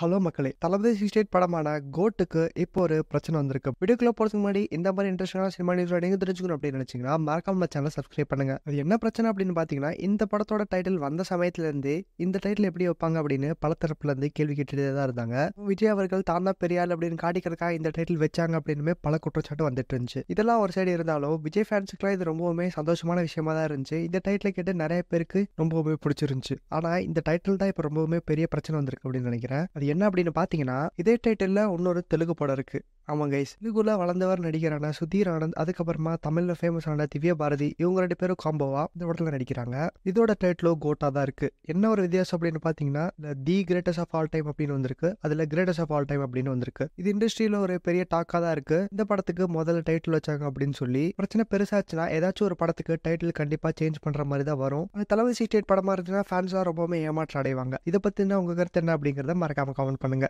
hello மக்களே தளபதி sixty eight படமான கோட்டுக்கு இப்போ ஒரு பிரச்சனை வந்திருக்கு வீடியோக்குள்ள போறதுக்கு முன்னாடி இந்த மாதிரி இன்ட்ரெஸ்டான சினிமா நியூஸ் நீங்க தெரிஞ்சுக்கணும் அப்படின்னு நினைச்சீங்கன்னா மறக்காம நம்ம சேனல் சப்ஸ்கிரைப் பண்ணுங்க அது என்ன பிரச்சனை அப்படின்னு பாத்தீங்கன்னா இந்த படத்தோட டைட்டில் வந்த சமயத்துல இருந்து இந்த டைட்டில் எப்படி வைப்பாங்க அப்படின்னு பல தரப்புல இருந்து கேள்வி கேட்டுட்டே தான் இருந்தாங்க விஜய் அவர்கள் தான் தான் பெரியாள் அப்படின்னு காட்டிக்கிறதுக்காக இந்த டைட்டில் வச்சாங்க அப்படின்னு பல குற்றச்சாட்டு வந்துட்டு இருந்துச்சு இதெல்லாம் ஒரு சைடு இருந்தாலும் விஜய் ஃபேன்ஸுக்குலாம் இது ரொம்பவுமே சந்தோஷமான விஷயமா தான் இருந்துச்சு இந்த டைட்டில் கேட்டு நிறைய பேருக்கு ரொம்பவுமே பிடிச்சிருந்துச்சு ஆனா இந்த டைட்டில் தான் இப்போ ரொம்பவுமே பெரிய பிரச்சனை வந்திருக்கு அப்படின்னு நினைக்கிறேன் அது என்ன அப்படின்னு பார்த்தீங்கன்னா இதே டைட்டிலில் இன்னொரு தெலுங்கு படம் இருக்குது ஆமாம் கைஸ் இதுக்குள்ள வளர்ந்தவர் நடிகரான சுதீர் ஆனந்த் அதுக்கப்புறமா தமிழ்ல ஃபேமஸ் ஆன திவ்யா பாரதி இவங்க ரெண்டு பேரும் காம்போவா இந்த படத்துல நடிக்கிறாங்க இதோட டைட்டிலோ கோட்டா தான் இருக்கு என்ன ஒரு வித்தியாசம் அப்படின்னு பாத்தீங்கன்னா the greatest of all time அப்படின்னு வந்திருக்கு அதுல கிரேட்டஸ்ட் ஆஃப் ஆல் டைம் அப்படின்னு வந்திருக்கு இது இண்டஸ்ட்ரியில ஒரு பெரிய டாக்கா தான் இருக்கு இந்த படத்துக்கு முதல்ல டைட்டில் வச்சாங்க அப்படின்னு சொல்லி பிரச்சனை பெருசாச்சுன்னா ஏதாச்சும் ஒரு படத்துக்கு டைட்டில் கண்டிப்பா சேஞ்ச் பண்ற மாதிரி தான் வரும் தலைமை சீட்டேட் படமா இருந்துச்சுன்னா ஃபேன்ஸாக ரொம்பவுமே ஏமாற்றம் அடைவாங்க இதை பத்தினா உங்க கருத்து என்ன அப்படிங்கறத மறக்காம கமெண்ட் பண்ணுங்க